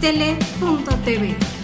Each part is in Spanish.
tele.tv.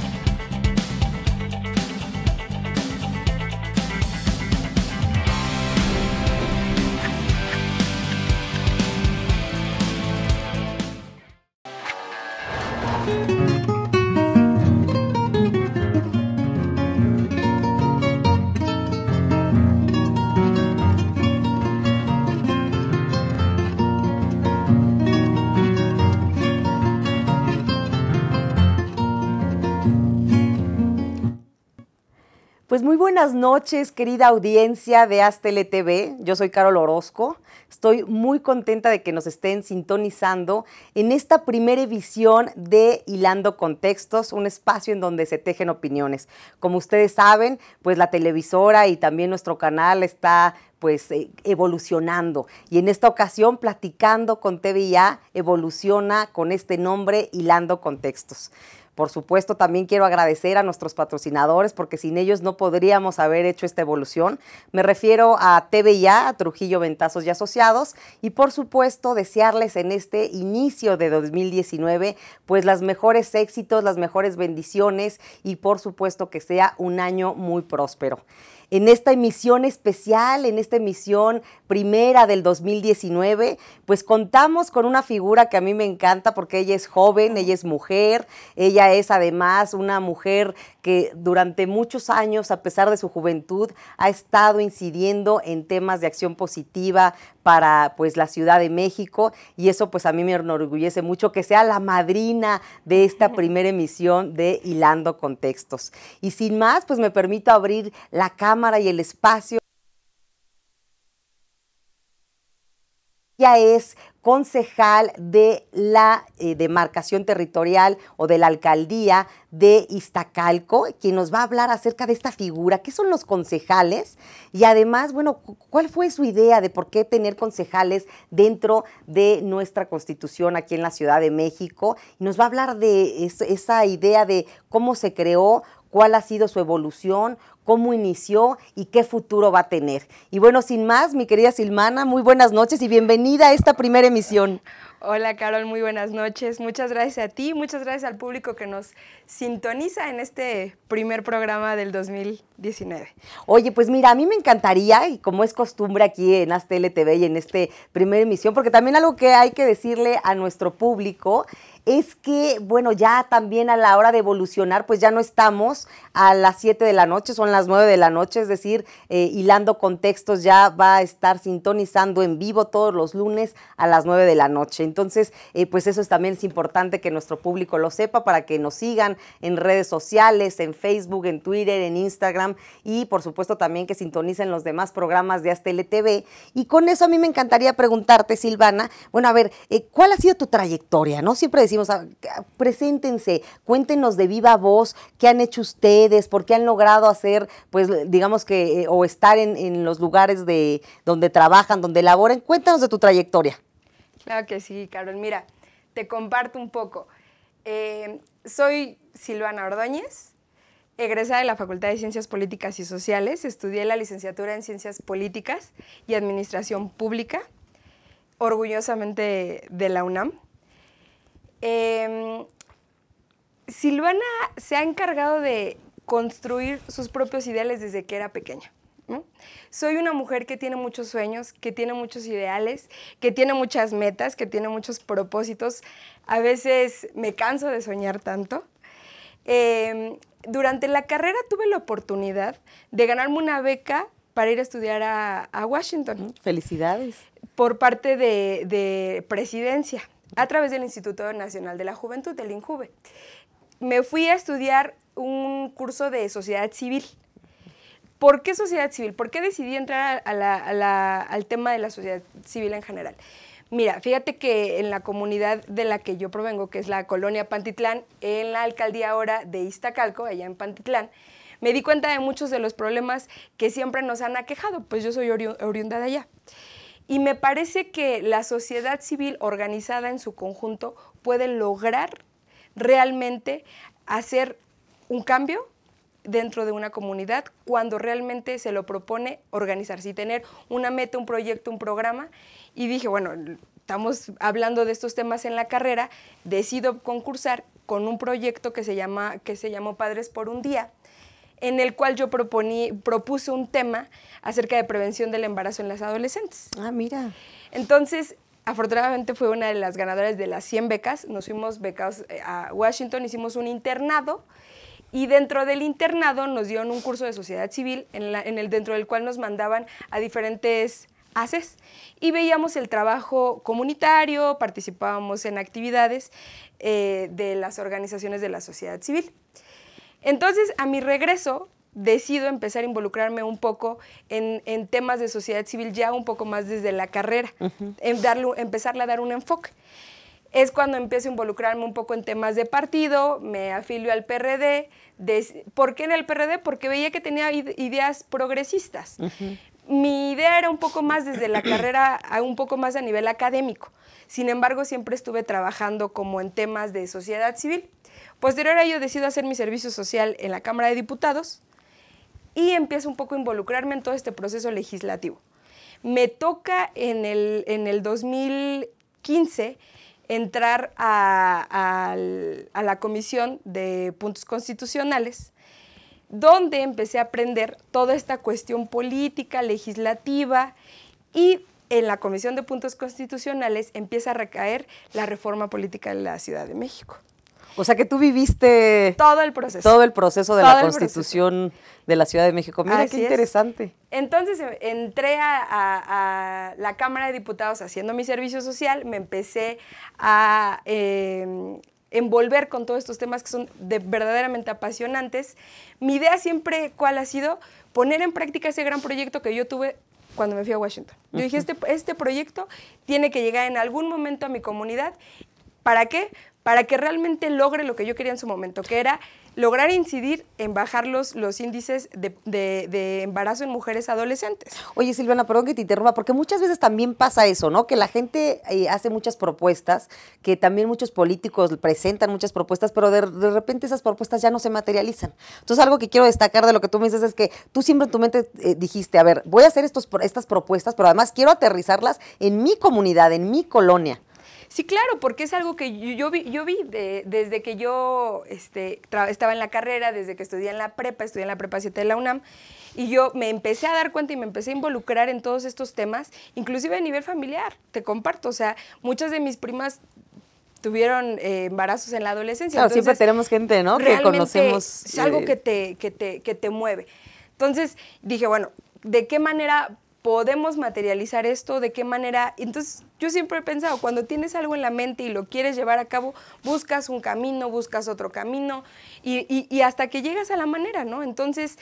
buenas noches, querida audiencia de Aztele TV. Yo soy Carol Orozco. Estoy muy contenta de que nos estén sintonizando en esta primera edición de Hilando Contextos, un espacio en donde se tejen opiniones. Como ustedes saben, pues la televisora y también nuestro canal está pues eh, evolucionando. Y en esta ocasión, platicando con TVIA, evoluciona con este nombre, Hilando Contextos. Por supuesto, también quiero agradecer a nuestros patrocinadores porque sin ellos no podríamos haber hecho esta evolución. Me refiero a TVIA, a Trujillo Ventazos y Asociados, y por supuesto desearles en este inicio de 2019 pues las mejores éxitos, las mejores bendiciones y por supuesto que sea un año muy próspero en esta emisión especial, en esta emisión primera del 2019, pues contamos con una figura que a mí me encanta porque ella es joven, ella es mujer, ella es además una mujer que durante muchos años, a pesar de su juventud, ha estado incidiendo en temas de acción positiva para pues la Ciudad de México y eso pues a mí me enorgullece mucho que sea la madrina de esta primera emisión de Hilando Contextos. Y sin más, pues me permito abrir la cámara y el espacio. ya es concejal de la eh, demarcación territorial o de la alcaldía de Iztacalco, quien nos va a hablar acerca de esta figura, qué son los concejales y además, bueno, cuál fue su idea de por qué tener concejales dentro de nuestra constitución aquí en la Ciudad de México. Y nos va a hablar de esa idea de cómo se creó, cuál ha sido su evolución, cómo inició y qué futuro va a tener. Y bueno, sin más, mi querida Silmana, muy buenas noches y bienvenida a esta primera emisión. Hola Carol, muy buenas noches. Muchas gracias a ti, muchas gracias al público que nos sintoniza en este primer programa del 2019. Oye, pues mira, a mí me encantaría, y como es costumbre aquí en ASTL TV y en esta primera emisión, porque también algo que hay que decirle a nuestro público es que, bueno, ya también a la hora de evolucionar, pues ya no estamos a las 7 de la noche, son las 9 de la noche, es decir, eh, hilando contextos ya va a estar sintonizando en vivo todos los lunes a las 9 de la noche. Entonces, eh, pues eso es, también es importante que nuestro público lo sepa para que nos sigan en redes sociales, en Facebook, en Twitter, en Instagram y por supuesto también que sintonicen los demás programas de Astel TV. Y con eso a mí me encantaría preguntarte, Silvana, bueno, a ver, eh, ¿cuál ha sido tu trayectoria? No siempre Ah, preséntense, cuéntenos de viva voz qué han hecho ustedes, por qué han logrado hacer, pues digamos que, eh, o estar en, los lugares de donde trabajan, donde laboren. Cuéntanos de tu trayectoria. Claro que sí, Carol. Mira, te comparto un poco. Eh, soy Silvana Ordóñez, egresada de la Facultad de Ciencias Políticas y Sociales, estudié la licenciatura en Ciencias Políticas y Administración Pública, orgullosamente de la UNAM. Em, Silvana se ha encargado de construir sus propios ideales desde que era pequeña. Soy una mujer que tiene muchos sueños, que tiene muchos ideales, que tiene muchas metas, que tiene muchos propósitos. A veces me canso de soñar tanto. Em, durante la carrera tuve la oportunidad de ganarme una beca para ir a estudiar a, Washington. Felicidades. Por parte de presidencia a través del Instituto Nacional de la Juventud, del INJUVE. Me fui a estudiar un curso de sociedad civil. ¿Por qué sociedad civil? ¿Por qué decidí entrar al tema de la sociedad civil en general? Mira, fíjate que en la comunidad de la que yo provengo, que es la colonia Pantitlán, en la alcaldía ahora de Iztacalco, allá en Pantitlán, me di cuenta de muchos de los problemas que siempre nos han aquejado, pues yo soy oriunda de allá. Y me parece que la sociedad civil organizada en su conjunto puede lograr realmente hacer un cambio dentro de una comunidad cuando realmente se lo propone organizarse y tener una meta, un proyecto, un programa. Y dije, bueno, estamos hablando de estos temas en la carrera, decido concursar con un proyecto que se, llama, que se llamó Padres por un Día, en el cual yo propuse un tema acerca de prevención del embarazo en las adolescentes. Ah, mira. Entonces, afortunadamente fue una de las ganadoras de las 100 becas. Nos fuimos becados eh, a Washington, hicimos un internado y dentro del internado nos dieron un curso de sociedad civil en, el dentro del cual nos mandaban a diferentes haces y veíamos el trabajo comunitario, participábamos en actividades eh, de las organizaciones de la sociedad civil. Entonces, a mi regreso, decido empezar a involucrarme un poco en, temas de sociedad civil ya un poco más desde la carrera, en darle, empezarle a dar un enfoque. Es cuando empiezo a involucrarme un poco en temas de partido, me afilio al PRD. ¿Por qué en el PRD? Porque veía que tenía ideas progresistas. Mi idea era un poco más desde la carrera, a un poco más a nivel académico. Sin embargo, siempre estuve trabajando como en temas de sociedad civil. Posterior pues a ello decido hacer mi servicio social en la Cámara de Diputados y empiezo un poco a involucrarme en todo este proceso legislativo. Me toca en el, 2015 entrar a, a la Comisión de Puntos Constitucionales, donde empecé a aprender toda esta cuestión política, legislativa y en la Comisión de Puntos Constitucionales empieza a recaer la reforma política de la Ciudad de México. O sea que tú viviste todo el proceso. Todo el proceso de la Constitución de la Ciudad de México. Mira qué interesante. Entonces em, entré a, la Cámara de Diputados haciendo mi servicio social, me empecé a em, envolver con todos estos temas que son de, verdaderamente apasionantes. Mi idea siempre, ¿cuál ha sido? Poner en práctica ese gran proyecto que yo tuve cuando me fui a Washington. Yo dije, este, este proyecto tiene que llegar en algún momento a mi comunidad. ¿Para qué? para que realmente logre lo que yo quería en su momento, que era lograr incidir en bajar los, índices de, embarazo en mujeres adolescentes. Oye, Silvana, perdón que te interrumpa, porque muchas veces también pasa eso, ¿no? Que la gente eh, hace muchas propuestas, que también muchos políticos presentan muchas propuestas, pero de, repente esas propuestas ya no se materializan. Entonces, algo que quiero destacar de lo que tú me dices es que tú siempre en tu mente eh, dijiste, a ver, voy a hacer estos, estas propuestas, pero además quiero aterrizarlas en mi comunidad, en mi colonia. Sí, claro, porque es algo que yo, vi, yo vi desde que yo este, estaba en la carrera, desde que estudié en la prepa, estudié en la prepa 7 de la UNAM, y yo me empecé a dar cuenta y me empecé a involucrar en todos estos temas, inclusive a nivel familiar, te comparto, o sea, muchas de mis primas tuvieron eh, embarazos en la adolescencia. Claro, siempre tenemos gente, ¿no? Que conocemos. Es algo eh, que te, que te, que te mueve. Entonces dije, bueno, ¿de qué manera podemos materializar esto, de qué manera. Entonces, yo siempre he pensado, cuando tienes algo en la mente y lo quieres llevar a cabo, buscas un camino, buscas otro camino y, hasta que llegas a la manera, ¿no? Entonces,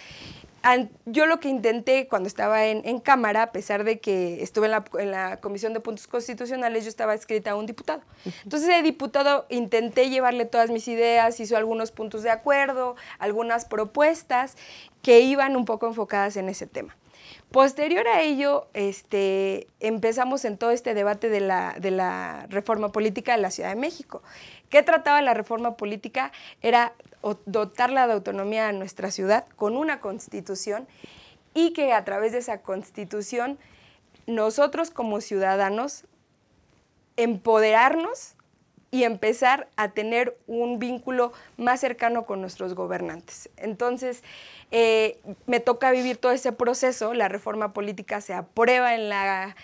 yo lo que intenté cuando estaba en, cámara, a pesar de que estuve en la, Comisión de Puntos Constitucionales, yo estaba escrita a un diputado. Entonces, ese diputado intenté llevarle todas mis ideas, hizo algunos puntos de acuerdo, algunas propuestas que iban un poco enfocadas en ese tema. Posterior a ello, este, empezamos en todo este debate de la, de la, reforma política de la Ciudad de México. ¿Qué trataba la reforma política? Era dotarla de autonomía a nuestra ciudad con una constitución y que a través de esa constitución nosotros como ciudadanos empoderarnos y empezar a tener un vínculo más cercano con nuestros gobernantes. Entonces, eh, me toca vivir todo ese proceso, la reforma política se aprueba en la,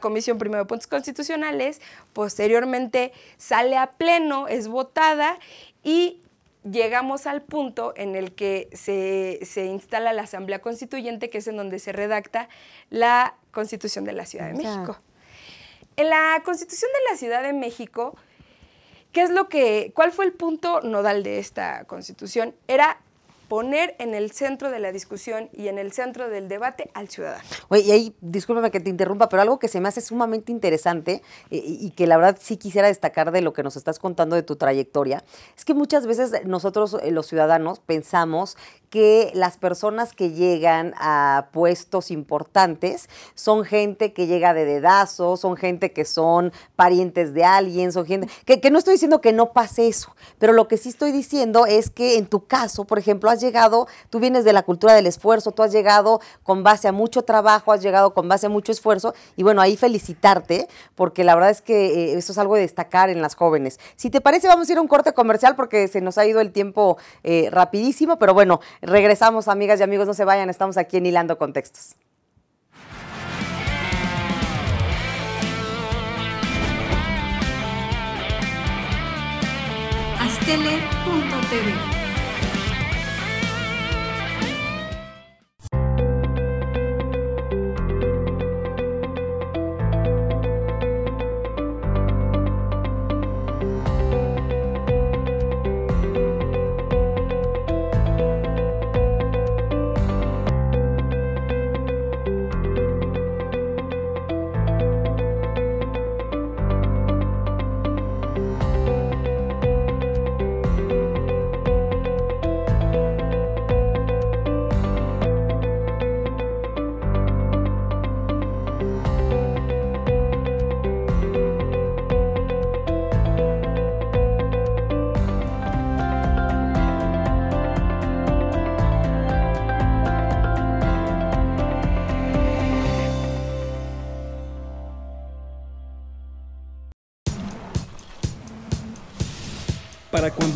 Comisión Primero de Puntos Constitucionales, posteriormente sale a pleno, es votada y llegamos al punto en el que se, se, instala la Asamblea Constituyente, que es en donde se redacta la Constitución de la Ciudad de México. En la Constitución de la Ciudad de México ¿Qué es lo que, cuál fue el punto nodal de esta constitución? Era poner en el centro de la discusión y en el centro del debate al ciudadano. Oye, y ahí, discúlpame que te interrumpa, pero algo que se me hace sumamente interesante eh, y que la verdad sí quisiera destacar de lo que nos estás contando de tu trayectoria, es que muchas veces nosotros eh, los ciudadanos pensamos que las personas que llegan a puestos importantes son gente que llega de dedazo, son gente que son parientes de alguien, son gente... Que, no estoy diciendo que no pase eso, pero lo que sí estoy diciendo es que en tu caso, por ejemplo, has llegado, tú vienes de la cultura del esfuerzo, tú has llegado con base a mucho trabajo, has llegado con base a mucho esfuerzo, y bueno, ahí felicitarte, porque la verdad es que eh, eso es algo de destacar en las jóvenes. Si te parece, vamos a ir a un corte comercial porque se nos ha ido el tiempo eh, rapidísimo, pero bueno, Regresamos, amigas y amigos, no se vayan, estamos aquí en Hilando Contextos. Astele.tv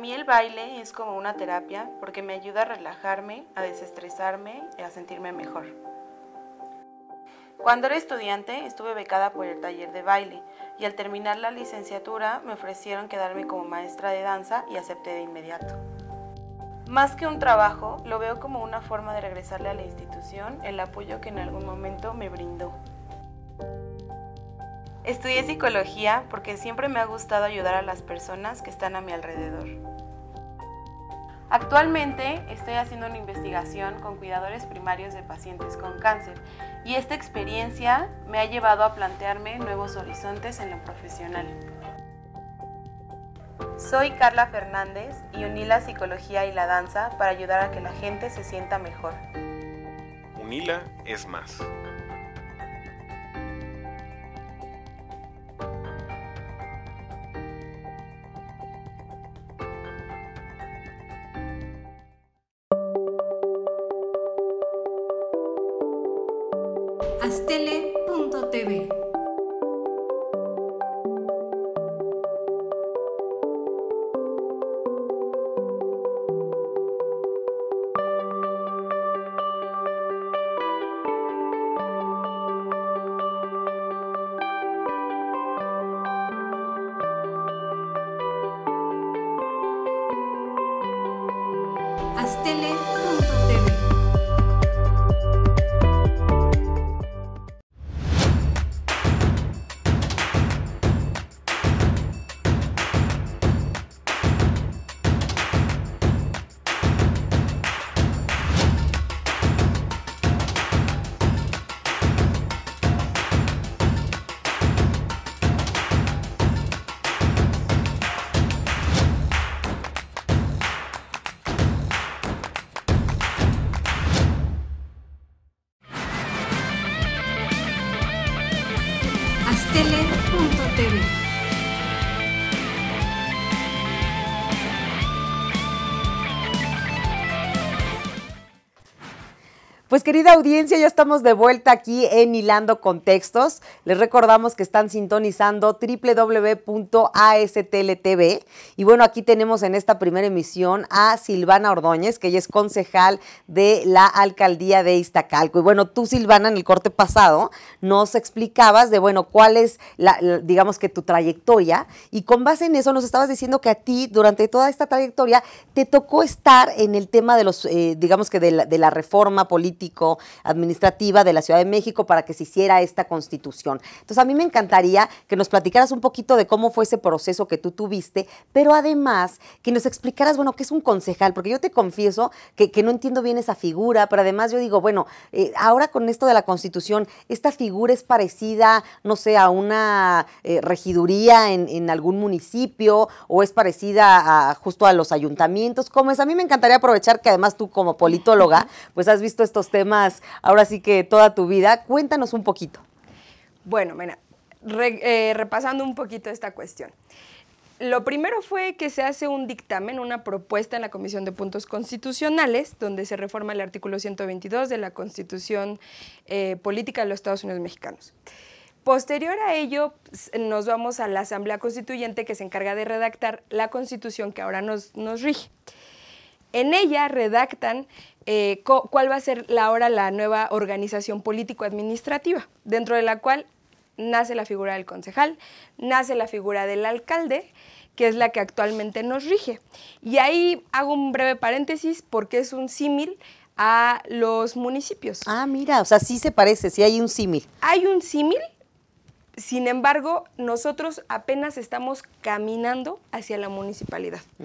mí el baile es como una terapia porque me ayuda a relajarme, a desestresarme y a sentirme mejor. Cuando era estudiante estuve becada por el taller de baile y al terminar la licenciatura me ofrecieron quedarme como maestra de danza y acepté de inmediato. Más que un trabajo, lo veo como una forma de regresarle a la institución el apoyo que en algún momento me brindó. Estudié psicología porque siempre me ha gustado ayudar a las personas que están a mi alrededor. Actualmente estoy haciendo una investigación con cuidadores primarios de pacientes con cáncer y esta experiencia me ha llevado a plantearme nuevos horizontes en lo profesional. Soy Carla Fernández y uní la psicología y la danza para ayudar a que la gente se sienta mejor. Unila es más. querida audiencia, ya estamos de vuelta aquí en Hilando Contextos. Les recordamos que están sintonizando www.astltv. Y bueno, aquí tenemos en esta primera emisión a Silvana Ordóñez, que ella es concejal de la alcaldía de Iztacalco. Y bueno, tú, Silvana, en el corte pasado nos explicabas de, bueno, cuál es, digamos que tu trayectoria. Y con base en eso nos estabas diciendo que a ti, durante toda esta trayectoria, te tocó estar en el tema de los, eh, digamos que de la, de la reforma política administrativa de la Ciudad de México, para que se hiciera esta constitución. Entonces, a mí me encantaría que nos platicaras un poquito de cómo fue ese proceso que tú tuviste, pero además que nos explicaras, bueno, qué es un concejal, porque yo te confieso que, no entiendo bien esa figura, pero además yo digo, bueno, eh, ahora con esto de la constitución, esta figura es parecida, no sé, a una eh, regiduría en, algún municipio o es parecida justo a los ayuntamientos. ¿Cómo es? A mí me encantaría aprovechar que además tú como politóloga, pues has visto estos temas más, ahora sí que toda tu vida. Cuéntanos un poquito. Bueno, eh, repasando un poquito esta cuestión. Lo primero fue que se hace un dictamen, una propuesta en la Comisión de Puntos Constitucionales, donde se reforma el artículo 122 de la Constitución eh, Política de los Estados Unidos Mexicanos. Posterior a ello, nos vamos a la Asamblea Constituyente que se encarga de redactar la constitución que ahora nos rige. En ella redactan eh, cuál va a ser la, ahora la nueva organización político-administrativa, dentro de la cual nace la figura del concejal, nace la figura del alcalde, que es la que actualmente nos rige. Y ahí hago un breve paréntesis porque es un símil a los municipios. Ah, mira, o sea, sí se parece, sí hay un símil. Hay un símil sin embargo, nosotros apenas estamos caminando hacia la municipalidad. Mm,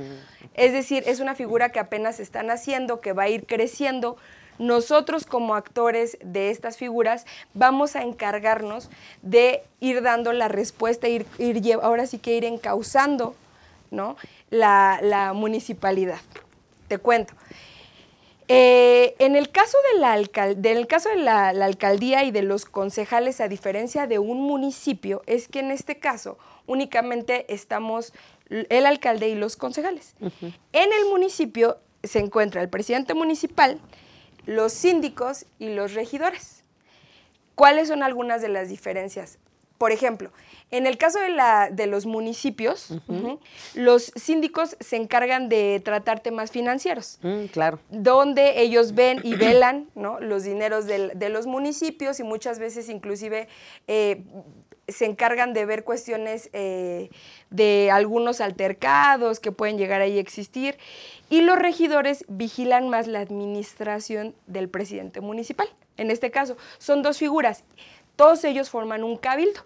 es decir, es una figura que apenas están haciendo, que va a ir creciendo. Nosotros como actores de estas figuras vamos a encargarnos de ir dando la respuesta, ir, ir ahora sí que ir encauzando ¿no? la, la municipalidad. Te cuento. Eh, en el caso de, la, alcaldía y de los concejales, a diferencia de un municipio, es que en este caso únicamente estamos el alcalde y los concejales. En el municipio se encuentra el presidente municipal, los síndicos y los regidores. ¿Cuáles son algunas de las diferencias? por ejemplo, en el caso de, los municipios, los síndicos se encargan de tratar temas financieros. Mm, claro. Donde ellos ven y velan los dineros de los municipios y muchas veces inclusive eh, se encargan de ver cuestiones eh, de algunos altercados que pueden llegar ahí a existir. Y los regidores vigilan más la administración del presidente municipal. En este caso, son dos figuras todos ellos forman un cabildo.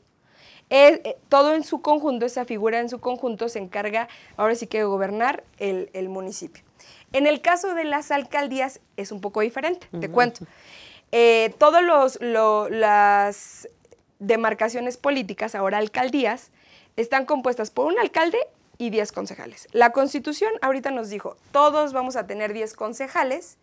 Eh, todo en su conjunto, esa figura en su conjunto se encarga ahora sí que de gobernar el, municipio. En el caso de las alcaldías es un poco diferente, te cuento. Eh, Todas las demarcaciones políticas, ahora alcaldías, están compuestas por un alcalde y 10 concejales. La constitución ahorita nos dijo, todos vamos a tener 10 concejales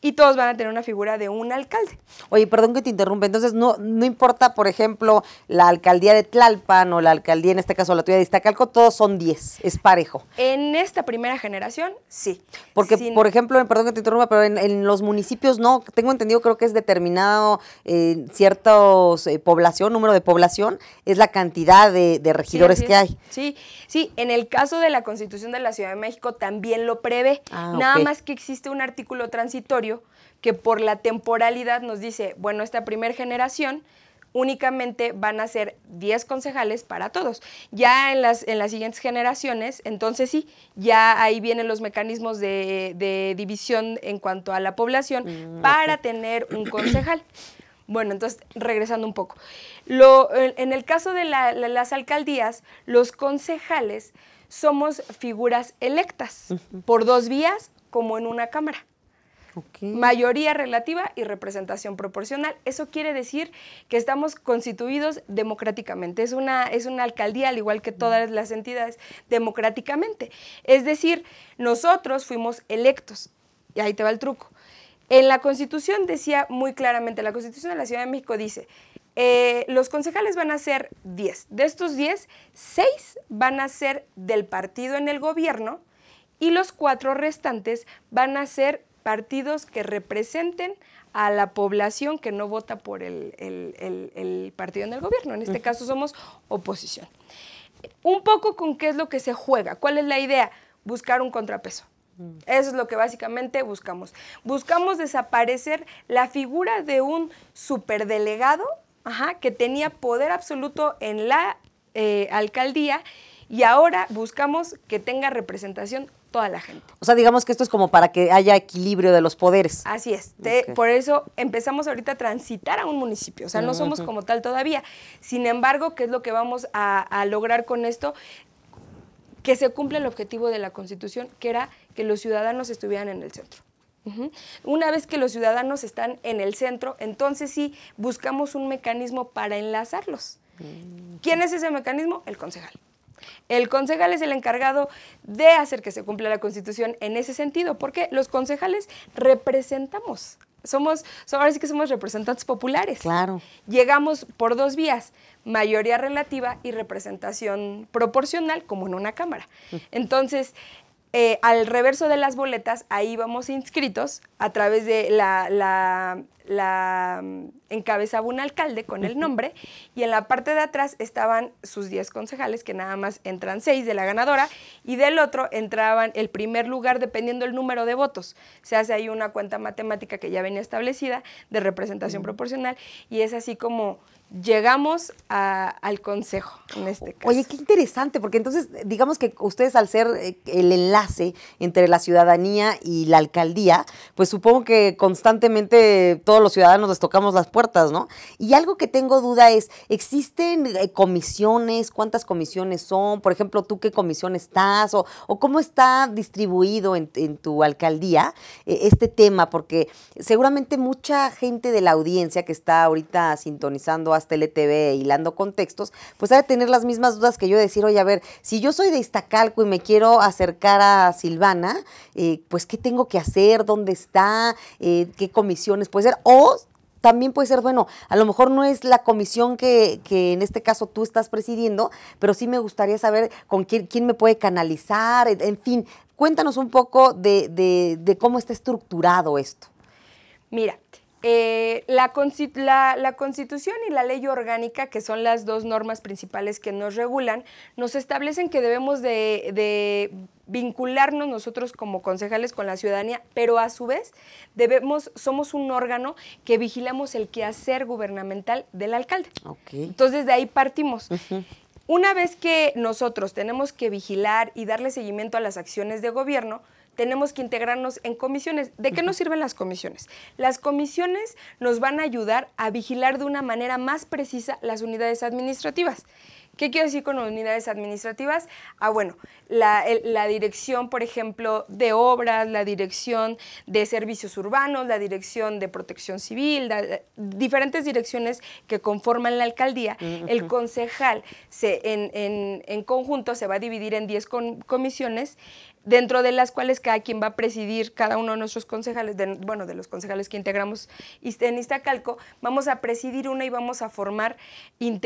y todos van a tener una figura de un alcalde. Oye, perdón que te interrumpa, entonces no, no importa, por ejemplo, la alcaldía de Tlalpan o la alcaldía, en este caso la tuya de Iztacalco, todos son 10, es parejo. En esta primera generación, sí. Porque, por ejemplo, perdón que te interrumpa, pero en, los municipios no, tengo entendido, creo que es determinado eh, ciertos eh, población, número de población, es la cantidad de, regidores que hay. Sí, sí, en el caso de la Constitución de la Ciudad de México también lo prevé, ah, nada más que existe un artículo transitorio que por la temporalidad nos dice, bueno, esta primera generación únicamente van a ser 10 concejales para todos. Ya en las, en las siguientes generaciones, entonces sí, ya ahí vienen los mecanismos de, división en cuanto a la población mm, para tener un concejal. Bueno, entonces, regresando un poco. Lo, en el caso de las alcaldías, los concejales somos figuras electas por dos vías como en una cámara. Mayoría relativa y representación proporcional. Eso quiere decir que estamos constituidos democráticamente. Es una, es una alcaldía, al igual que todas mm. las entidades, democráticamente. Es decir, nosotros fuimos electos. Y ahí te va el truco. En la Constitución decía muy claramente, la Constitución de la Ciudad de México dice, eh, los concejales van a ser 10. De estos 10, 6 van a ser del partido en el gobierno y los cuatro restantes van a ser partidos que representen a la población que no vota por el, partido en el gobierno. En este caso somos oposición. Un poco con qué es lo que se juega, cuál es la idea, buscar un contrapeso. Mm. Eso es lo que básicamente buscamos. Buscamos desaparecer la figura de un superdelegado que tenía poder absoluto en la eh, alcaldía y ahora buscamos que tenga representación toda la gente. O sea, digamos que esto es como para que haya equilibrio de los poderes. Así es. Por eso empezamos ahorita a transitar a un municipio. O sea, no somos como tal todavía. Sin embargo, ¿qué es lo que vamos a, lograr con esto? Que se cumpla el objetivo de la Constitución, que era que los ciudadanos estuvieran en el centro. Una vez que los ciudadanos están en el centro, entonces sí buscamos un mecanismo para enlazarlos. Mm. ¿Quién es ese mecanismo? El concejal. El concejal es el encargado de hacer que se cumpla la Constitución en ese sentido, porque los concejales representamos somos, ahora sí que somos representantes populares. Claro. Llegamos por dos vías, mayoría relativa y representación proporcional, como en una cámara. Entonces, eh, al reverso de las boletas, ahí vamos inscritos a través de la la encabezaba un alcalde con el nombre y en la parte de atrás estaban sus 10 concejales, que nada más entran 6 de la ganadora, y del otro entraban el primer lugar dependiendo el número de votos. Se hace ahí una cuenta matemática que ya venía establecida de representación proporcional y es así como llegamos al consejo en este caso. Oye, qué interesante, porque entonces digamos que ustedes al ser eh, el enlace entre la ciudadanía y la alcaldía, pues supongo que constantemente todo los ciudadanos les tocamos las puertas, ¿no? Y algo que tengo duda es, ¿existen eh, comisiones? ¿Cuántas comisiones son? Por ejemplo, ¿tú qué comisión estás? ¿O, cómo está distribuido en, tu alcaldía eh, este tema? Porque seguramente mucha gente de la audiencia que está ahorita sintonizando hasta el y hilando contextos, pues ha de tener las mismas dudas que yo de decir, oye, a ver, si yo soy de Iztacalco y me quiero acercar a Silvana, eh, pues ¿qué tengo que hacer? ¿Dónde está? ¿Qué comisiones puede ser? o también puede ser, bueno, a lo mejor no es la comisión que, en este caso tú estás presidiendo, pero sí me gustaría saber con quién, quién me puede canalizar, en fin, cuéntanos un poco de, de cómo está estructurado esto. Mira, eh, la, Constitución y la ley orgánica, que son las dos normas principales que nos regulan, nos establecen que debemos de, vincularnos nosotros como concejales con la ciudadanía, pero a su vez debemos, somos un órgano que vigilamos el quehacer gubernamental del alcalde. Entonces de ahí partimos. Una vez que nosotros tenemos que vigilar y darle seguimiento a las acciones de gobierno, tenemos que integrarnos en comisiones. ¿De qué nos sirven las comisiones? Las comisiones nos van a ayudar a vigilar de una manera más precisa las unidades administrativas. ¿Qué quiero decir con unidades administrativas? Ah, bueno, la, dirección, por ejemplo, de obras, la dirección de servicios urbanos, la dirección de protección civil, diferentes direcciones que conforman la alcaldía. Mm, el concejal en, conjunto se va a dividir en 10 comisiones dentro de las cuales cada quien va a presidir, cada uno de nuestros concejales, bueno, de los concejales que integramos en Iztacalco, vamos a presidir una y vamos a formar,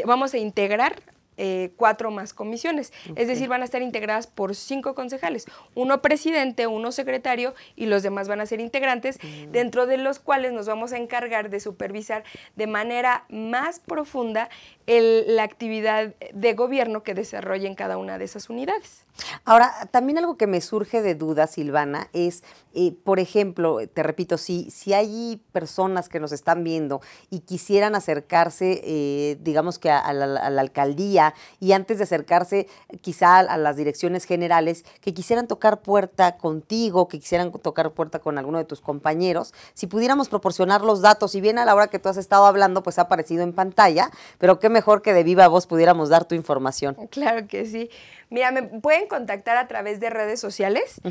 vamos a integrar eh, cuatro más comisiones. Es decir, van a estar integradas por cinco concejales, uno presidente, uno secretario y los demás van a ser integrantes, dentro de los cuales nos vamos a encargar de supervisar de manera más profunda la actividad de gobierno que desarrolla en cada una de esas unidades. Ahora, también algo que me surge de duda, Silvana, es, eh, por ejemplo, te repito, si, si hay personas que nos están viendo y quisieran acercarse, eh, digamos que a, la, alcaldía y antes de acercarse quizá a, a, las direcciones generales, que quisieran tocar puerta contigo, que quisieran tocar puerta con alguno de tus compañeros, si pudiéramos proporcionar los datos, y bien a la hora que tú has estado hablando, pues ha aparecido en pantalla, pero qué mejor que de viva voz pudiéramos dar tu información. Claro que sí. Mira, me pueden contactar a través de redes sociales.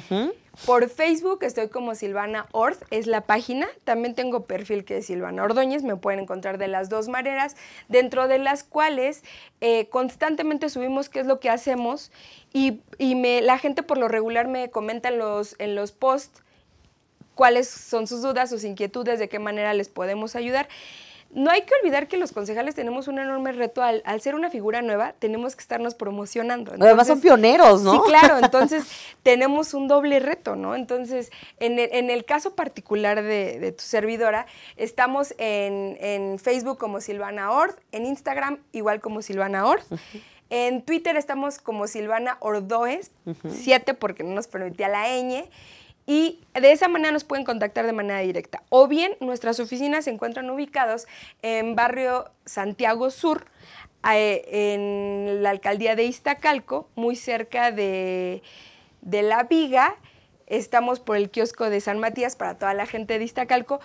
Por Facebook estoy como Silvana Ord, es la página. También tengo perfil que es Silvana Ordóñez, me pueden encontrar de las dos maneras, dentro de las cuales eh, constantemente subimos qué es lo que hacemos y, me, la gente por lo regular me comenta los, en los posts cuáles son sus dudas, sus inquietudes, de qué manera les podemos ayudar. No hay que olvidar que los concejales tenemos un enorme reto. Al, ser una figura nueva, tenemos que estarnos promocionando. Además son pioneros, ¿no? Sí, claro. Entonces tenemos un doble reto, ¿no? Entonces, en el, caso particular de, tu servidora, estamos en, Facebook como Silvana Ord, en Instagram igual como Silvana Ord. En Twitter estamos como Silvana Ordoes, 7 porque no nos permitía la ñ y de esa manera nos pueden contactar de manera directa. O bien nuestras oficinas se encuentran ubicadas en barrio Santiago Sur, eh, en la alcaldía de Iztacalco, muy cerca de, La Viga. Estamos por el kiosco de San Matías para toda la gente de Iztacalco.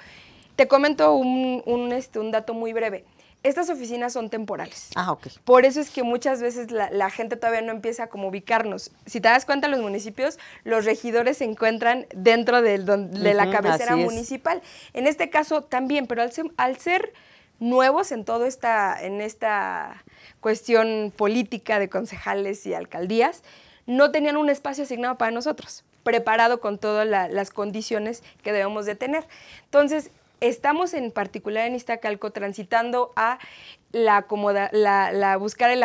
Te comento un, un este, dato muy breve estas oficinas son temporales. Ah, ok. Por eso es que muchas veces la, gente todavía no empieza a como ubicarnos. Si te das cuenta, los municipios, los regidores se encuentran dentro de la cabecera municipal. En este caso también, pero al ser, nuevos en todo esta, en esta cuestión política de concejales y alcaldías, no tenían un espacio asignado para nosotros, preparado con todas las condiciones que debemos de tener. Entonces, Estamos en particular en Iztacalco transitando a la, buscar el,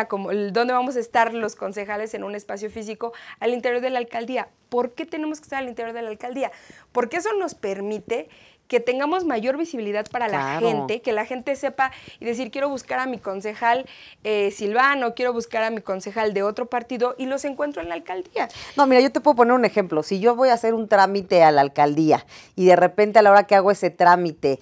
dónde vamos a estar los concejales en un espacio físico al interior de la alcaldía. ¿Por qué tenemos que estar al interior de la alcaldía? Porque eso nos permite que tengamos mayor visibilidad para la gente, que la gente sepa y decir, quiero buscar a mi concejal eh, Silvano, quiero buscar a mi concejal de otro partido y los encuentro en la alcaldía. No, mira, yo te puedo poner un ejemplo. Si yo voy a hacer un trámite a la alcaldía y de repente a la hora que hago ese trámite,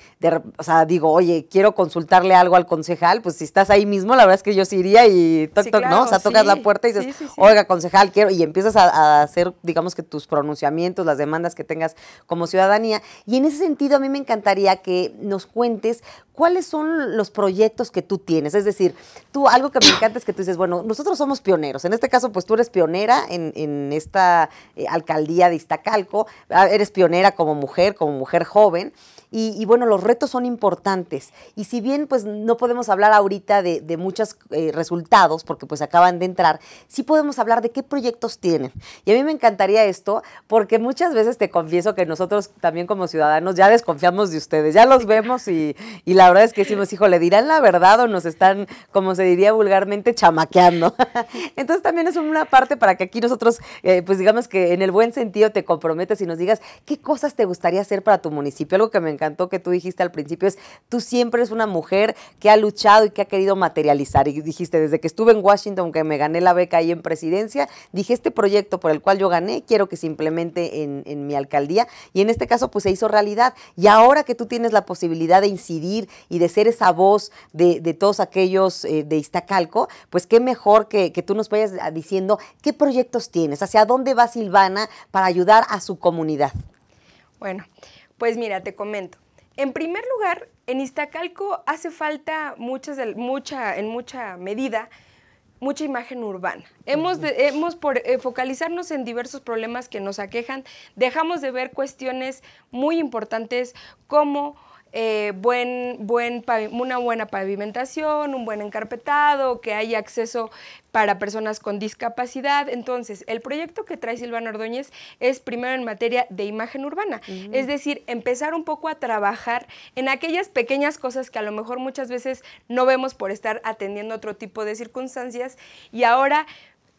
o sea, digo, oye, quiero consultarle algo al concejal, pues si estás ahí mismo, la verdad es que yo sí iría y toc, ¿no? O sea, tocas la puerta y dices, oiga, concejal, quiero, y empiezas a hacer, digamos que tus pronunciamientos, las demandas que tengas como ciudadanía. Y en ese sentido, a mí me encantaría que nos cuentes cuáles son los proyectos que tú tienes. Es decir, tú algo que me encanta es que tú dices, bueno, nosotros somos pioneros. En este caso, pues tú eres pionera en, esta eh, alcaldía de Iztacalco, ah, eres pionera como mujer, como mujer joven. Y, bueno, los retos son importantes. Y si bien pues no podemos hablar ahorita de, muchos eh, resultados, porque pues acaban de entrar, sí podemos hablar de qué proyectos tienen. Y a mí me encantaría esto, porque muchas veces te confieso que nosotros también como ciudadanos ya desconfiamos de ustedes, ya los vemos y, y la verdad es que decimos, hijo, ¿le dirán la verdad o nos están, como se diría vulgarmente, chamaqueando? Entonces también es una parte para que aquí nosotros, eh, pues digamos que en el buen sentido te comprometas y nos digas qué cosas te gustaría hacer para tu municipio, algo que me encantó que tú dijiste al principio es, tú siempre es una mujer que ha luchado y que ha querido materializar. Y dijiste, desde que estuve en Washington, que me gané la beca ahí en presidencia, dije, este proyecto por el cual yo gané, quiero que se implemente en, en mi alcaldía. Y en este caso, pues se hizo realidad. Y ahora que tú tienes la posibilidad de incidir y de ser esa voz de, de todos aquellos eh, de Iztacalco, pues qué mejor que, que tú nos vayas ah, diciendo qué proyectos tienes, hacia dónde va Silvana para ayudar a su comunidad. Bueno, pues mira, te comento. En primer lugar, en Iztacalco hace falta muchas, mucha, en mucha medida mucha imagen urbana. Hemos, de, hemos por eh, focalizarnos en diversos problemas que nos aquejan, dejamos de ver cuestiones muy importantes como eh, buen, una buena pavimentación, un buen encarpetado, que haya acceso para personas con discapacidad. Entonces, el proyecto que trae Silvana Ordóñez es primero en materia de imagen urbana, es decir, empezar un poco a trabajar en aquellas pequeñas cosas que a lo mejor muchas veces no vemos por estar atendiendo otro tipo de circunstancias y ahora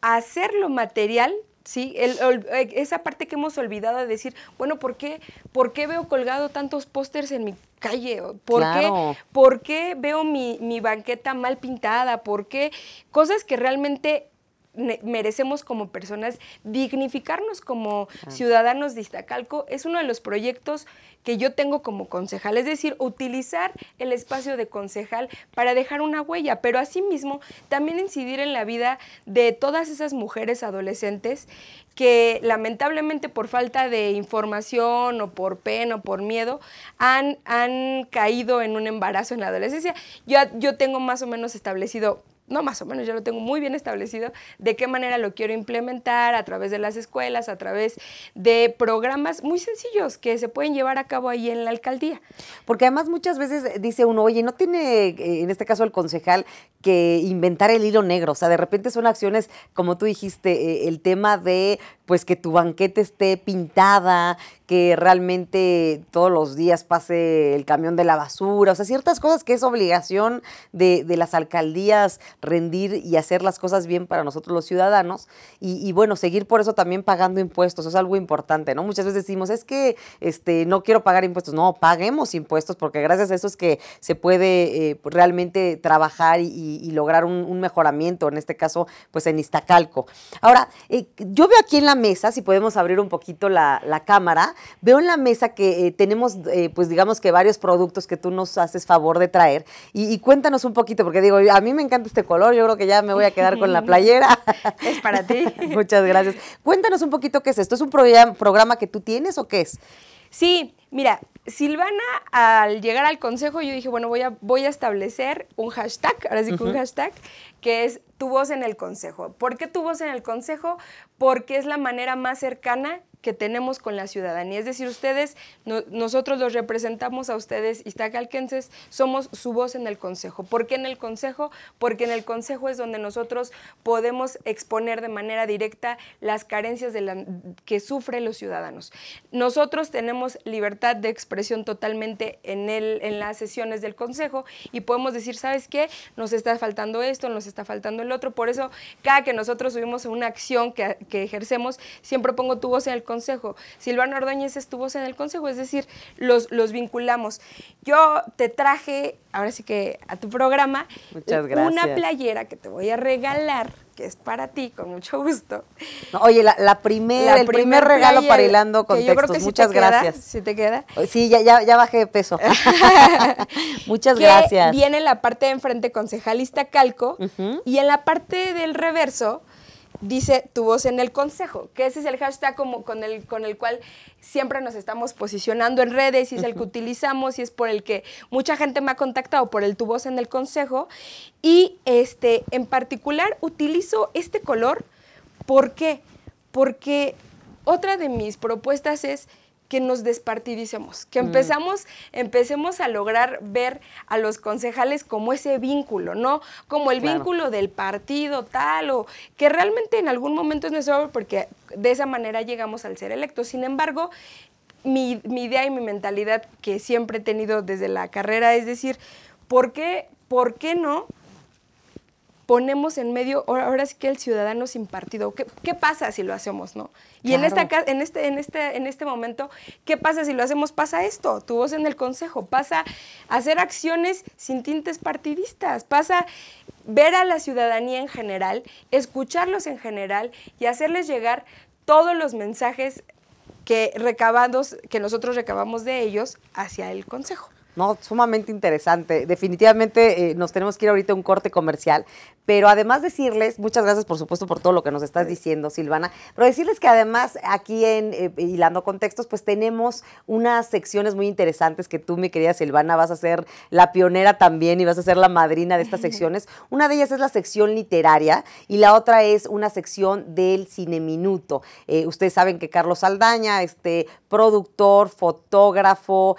hacerlo material Sí, el, eh, esa parte que hemos olvidado de decir, bueno, ¿por qué, por qué veo colgado tantos pósters en mi calle? ¿Por, qué, ¿por qué veo mi, mi, banqueta mal pintada? ¿Por qué? Cosas que realmente merecemos como personas dignificarnos como ciudadanos de Iztacalco es uno de los proyectos que yo tengo como concejal, es decir, utilizar el espacio de concejal para dejar una huella, pero asimismo también incidir en la vida de todas esas mujeres adolescentes que lamentablemente por falta de información o por pena o por miedo han, han caído en un embarazo en la adolescencia. Yo, yo tengo más o menos establecido no más o menos, ya lo tengo muy bien establecido, de qué manera lo quiero implementar a través de las escuelas, a través de programas muy sencillos que se pueden llevar a cabo ahí en la alcaldía. Porque además muchas veces dice uno, oye, no tiene, eh, en este caso el concejal, que inventar el hilo negro, o sea, de repente son acciones, como tú dijiste, eh, el tema de pues que tu banquete esté pintada, que realmente todos los días pase el camión de la basura, o sea, ciertas cosas que es obligación de, las alcaldías rendir y hacer las cosas bien para nosotros los ciudadanos. Y, bueno, seguir por eso también pagando impuestos, es algo importante, ¿no? Muchas veces decimos, es que este, no quiero pagar impuestos, no, paguemos impuestos porque gracias a eso es que se puede eh, realmente trabajar y, lograr un, mejoramiento, en este caso, pues en Iztacalco. Ahora, eh, yo veo aquí en la mesa, si podemos abrir un poquito la, cámara, veo en la mesa que eh, tenemos, eh, pues digamos que varios productos que tú nos haces favor de traer. Y, y, cuéntanos un poquito, porque digo, a mí me encanta este color, yo creo que ya me voy a quedar con la playera. es para ti. Muchas gracias. Cuéntanos un poquito qué es esto. ¿Es un programa que tú tienes o qué es? Sí, mira, Silvana, al llegar al consejo, yo dije, bueno, voy a, voy a establecer un hashtag, ahora sí que un hashtag, que es tu voz en el consejo. ¿Por qué tu voz en el consejo? Porque es la manera más cercana que tenemos con la ciudadanía. Es decir, ustedes, nosotros los representamos a ustedes, iztacalquenses, somos su voz en el Consejo. ¿Por qué en el Consejo? Porque en el Consejo es donde nosotros podemos exponer de manera directa las carencias que sufren los ciudadanos. Nosotros tenemos libertad de expresión totalmente en, el, en las sesiones del Consejo y podemos decir, ¿sabes qué? Nos está faltando esto, nos está faltando el otro. Por eso, cada que nosotros subimos una acción que, que ejercemos, siempre pongo tu voz en el consejo. Silvano Ordóñez estuvo en el consejo, es decir, los, vinculamos. Yo te traje, ahora sí que a tu programa, una playera que te voy a regalar que es para ti, con mucho gusto. oye, la, primera, el primer, regalo para hilando contextos. Yo creo Muchas gracias. si te queda. Sí, ya, bajé de peso. Muchas gracias. Viene la parte de enfrente concejalista calco y en la parte del reverso dice tu voz en el consejo, que ese es el hashtag con, el, con el cual siempre nos estamos posicionando en redes y es el que utilizamos y es por el que mucha gente me ha contactado por el tu voz en el consejo. Y este, en particular utilizo este color, ¿por qué? Porque otra de mis propuestas es que nos despartidicemos, que mm. empezamos, empecemos a lograr ver a los concejales como ese vínculo, ¿no? Como el vínculo del partido tal o que realmente en algún momento es necesario porque de esa manera llegamos al ser electos. Sin embargo, mi, mi idea y mi mentalidad que siempre he tenido desde la carrera es decir, ¿por qué, por qué no? ponemos en medio, ahora sí que el ciudadano sin partido, ¿qué, pasa si lo hacemos, no? Y en, esta, en, este, en, este, en este momento, ¿qué pasa si lo hacemos? Pasa esto, tu voz en el Consejo, pasa hacer acciones sin tintes partidistas, pasa ver a la ciudadanía en general, escucharlos en general y hacerles llegar todos los mensajes que, que nosotros recabamos de ellos hacia el Consejo. No, sumamente interesante. Definitivamente eh, nos tenemos que ir ahorita a un corte comercial, pero además decirles, muchas gracias por supuesto por todo lo que nos estás diciendo, Silvana, pero decirles que además aquí en eh, Hilando Contextos, pues tenemos unas secciones muy interesantes que tú, mi querida Silvana, vas a ser la pionera también y vas a ser la madrina de estas secciones. Una de ellas es la sección literaria y la otra es una sección del cine minuto. Eh, ustedes saben que Carlos Saldaña este productor, fotógrafo,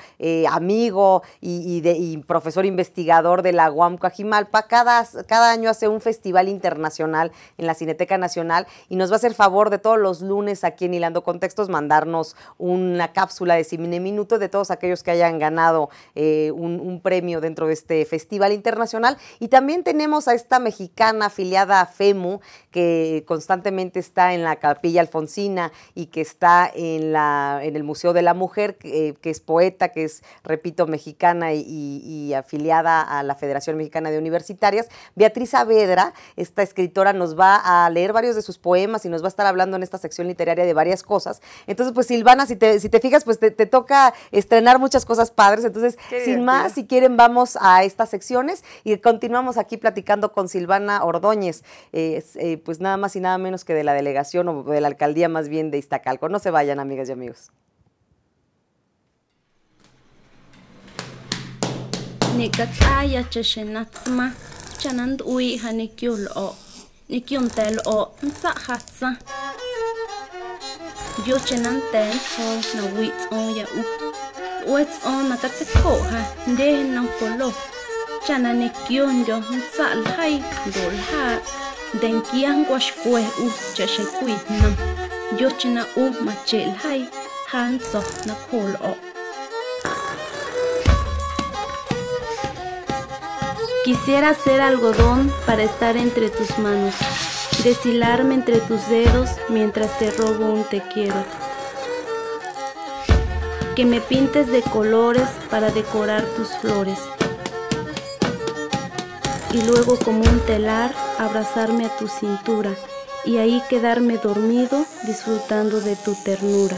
amigo, y, profesor investigador de la UAM cada, cada año hace un festival internacional en la Cineteca Nacional y nos va a hacer favor de todos los lunes aquí en Hilando Contextos mandarnos una cápsula de cine minuto de todos aquellos que hayan ganado eh, un, premio dentro de este festival internacional. Y también tenemos a esta mexicana afiliada a FEMU que constantemente está en la Capilla Alfonsina y que está en, la, en el Museo de la Mujer, que, eh, que es poeta, que es, repito, mexicana mexicana y, afiliada a la Federación Mexicana de Universitarias. Beatriz Avedra, esta escritora, nos va a leer varios de sus poemas y nos va a estar hablando en esta sección literaria de varias cosas. Entonces, pues Silvana, si te, si te fijas, pues te, toca estrenar muchas cosas padres. Entonces, sin más, si quieren, vamos a estas secciones y continuamos aquí platicando con Silvana Ordóñez, eh, pues nada más y nada menos que de la delegación o de la alcaldía más bien de Iztacalco. No se vayan, amigas y amigos. ui o o tel nikats'aya chexinatma chanand'ui'ja nikyul'o' nikyuntel'o' ntza'jatsa na sol nawi' ya u ta t'ue ts'on nakatsiko'ja ndej nankolo chana nikyundo ntza'l jay ndol'ja' ndenkiaj nkuaxkuej u chexekuijnam yochina u machi'l jay na ntsoj nakjol'o' Quisiera ser algodón para estar entre tus manos, deshilarme entre tus dedos mientras te robo un te quiero. Que me pintes de colores para decorar tus flores. Y luego como un telar abrazarme a tu cintura y ahí quedarme dormido disfrutando de tu ternura.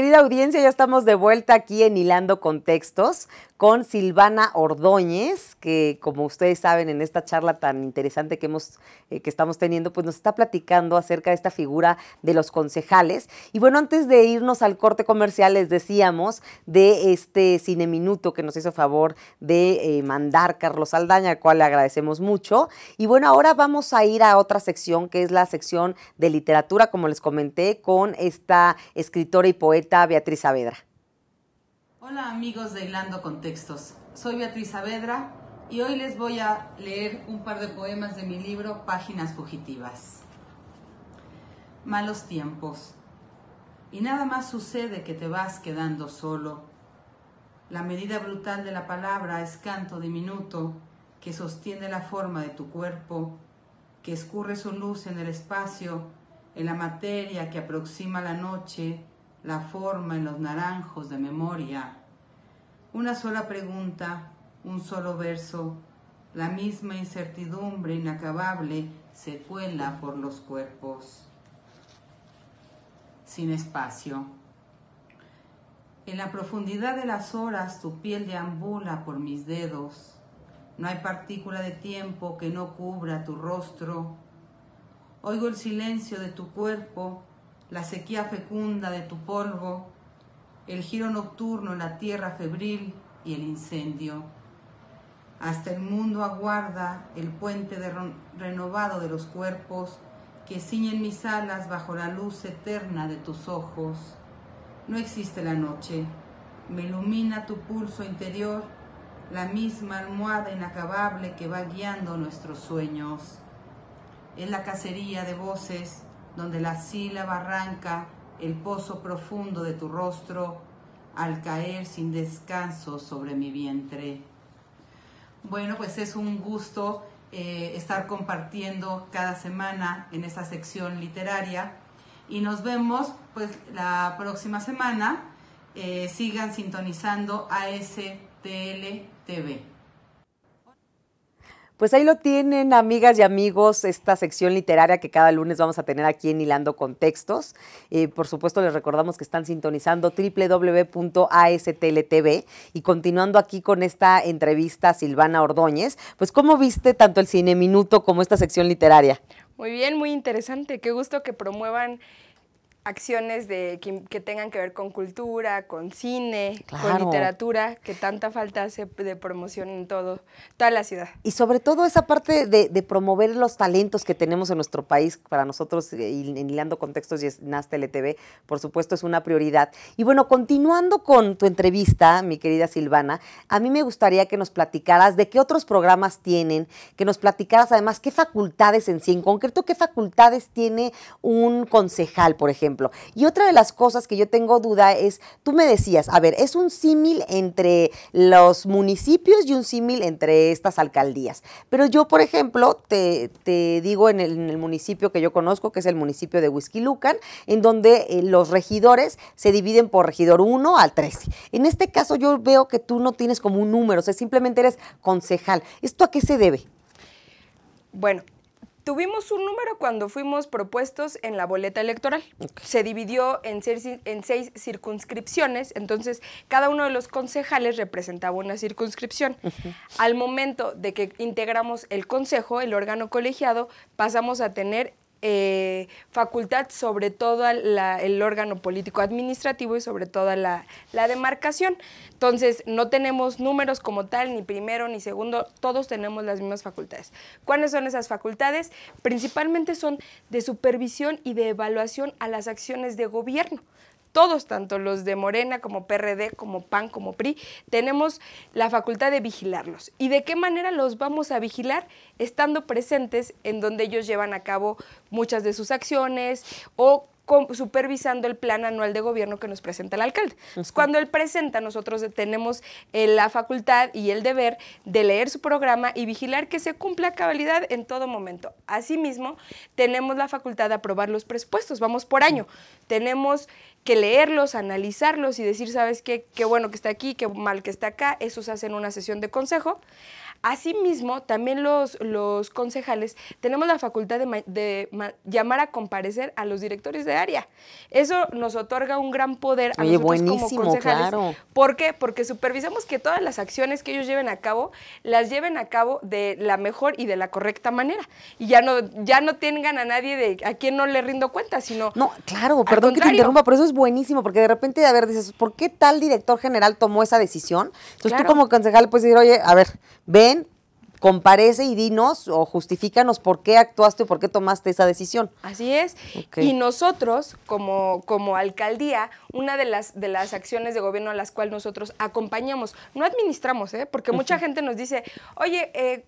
querida audiencia, ya estamos de vuelta aquí en Hilando Contextos con Silvana Ordóñez, que como ustedes saben en esta charla tan interesante que, hemos, eh, que estamos teniendo, pues nos está platicando acerca de esta figura de los concejales. Y bueno, antes de irnos al corte comercial, les decíamos de este Cine Minuto que nos hizo favor de eh, mandar Carlos Aldaña, al cual le agradecemos mucho. Y bueno, ahora vamos a ir a otra sección que es la sección de literatura, como les comenté, con esta escritora y poeta Beatriz Saavedra. Hola amigos de Hilando Contextos, soy Beatriz Saavedra y hoy les voy a leer un par de poemas de mi libro Páginas Fugitivas. Malos tiempos. Y nada más sucede que te vas quedando solo. La medida brutal de la palabra es canto diminuto que sostiene la forma de tu cuerpo, que escurre su luz en el espacio, en la materia que aproxima la noche la forma en los naranjos de memoria. Una sola pregunta, un solo verso, la misma incertidumbre inacabable se cuela por los cuerpos. Sin espacio. En la profundidad de las horas tu piel deambula por mis dedos. No hay partícula de tiempo que no cubra tu rostro. Oigo el silencio de tu cuerpo la sequía fecunda de tu polvo, el giro nocturno en la tierra febril y el incendio. Hasta el mundo aguarda el puente renovado de los cuerpos que ciñen mis alas bajo la luz eterna de tus ojos. No existe la noche, me ilumina tu pulso interior, la misma almohada inacabable que va guiando nuestros sueños. En la cacería de voces, donde la sílaba arranca el pozo profundo de tu rostro al caer sin descanso sobre mi vientre. Bueno, pues es un gusto eh, estar compartiendo cada semana en esta sección literaria y nos vemos pues la próxima semana. Eh, sigan sintonizando ASTL TV. Pues ahí lo tienen, amigas y amigos, esta sección literaria que cada lunes vamos a tener aquí en Hilando Contextos. Eh, por supuesto, les recordamos que están sintonizando www.astltv y continuando aquí con esta entrevista a Silvana Ordóñez, pues ¿cómo viste tanto el Cine Minuto como esta sección literaria? Muy bien, muy interesante. Qué gusto que promuevan acciones de, que, tengan que ver con cultura, con cine, con literatura, que tanta falta hace de promoción en todo, toda la ciudad. Y sobre todo esa parte de, promover los talentos que tenemos en nuestro país, para nosotros, en eh, Hilando Contextos y NAS TV, por supuesto, es una prioridad. Y bueno, continuando con tu entrevista, mi querida Silvana, a mí me gustaría que nos platicaras de qué otros programas tienen, que nos platicaras además qué facultades en sí, en concreto qué facultades tiene un concejal, por ejemplo y otra de las cosas que yo tengo duda es, tú me decías, a ver, es un símil entre los municipios y un símil entre estas alcaldías. Pero yo, por ejemplo, te, digo en el, municipio que yo conozco, que es el municipio de Huizquilucan, en donde eh, los regidores se dividen por regidor 1 al 13. En este caso yo veo que tú no tienes como un número, o sea, simplemente eres concejal. ¿Esto a qué se debe? Bueno, Tuvimos un número cuando fuimos propuestos en la boleta electoral. Se dividió en seis, en circunscripciones, entonces cada uno de los concejales representaba una circunscripción. Al momento de que integramos el consejo, el órgano colegiado, pasamos a tener eh, facultad sobre todo el órgano político administrativo y sobre todo la, demarcación. Entonces, no tenemos números como tal, ni primero ni segundo, todos tenemos las mismas facultades. ¿Cuáles son esas facultades? Principalmente son de supervisión y de evaluación a las acciones de gobierno todos, tanto los de Morena como PRD, como PAN, como PRI, tenemos la facultad de vigilarlos. ¿Y de qué manera los vamos a vigilar? Estando presentes en donde ellos llevan a cabo muchas de sus acciones o supervisando el plan anual de gobierno que nos presenta el alcalde. cuando él presenta, nosotros tenemos eh, la facultad y el deber de leer su programa y vigilar que se cumpla cabalidad en todo momento. Asimismo, tenemos la facultad de aprobar los presupuestos, vamos por año. Tenemos que leerlos, analizarlos y decir, ¿sabes qué? Qué bueno que está aquí, qué mal que está acá. Eso se hace en una sesión de consejo. Asimismo, también los, los concejales tenemos la facultad de, llamar a comparecer a los directores de área. Eso nos otorga un gran poder a nosotros como concejales. Claro. ¿Por qué? Porque supervisamos que todas las acciones que ellos lleven a cabo, las lleven a cabo de la mejor y de la correcta manera. Y ya no, ya no tengan a nadie de a quien no le rindo cuenta, sino. No, claro, perdón que te interrumpa, pero eso es buenísimo, porque de repente, a ver, dices, ¿por qué tal director general tomó esa decisión? Entonces tú como concejal puedes decir, oye, a ver, ve comparece y dinos o justifícanos por qué actuaste o por qué tomaste esa decisión. Así es. Y nosotros, como, como alcaldía, una de las, de las acciones de gobierno a las cuales nosotros acompañamos, no administramos, ¿eh? porque mucha gente nos dice, oye, eh,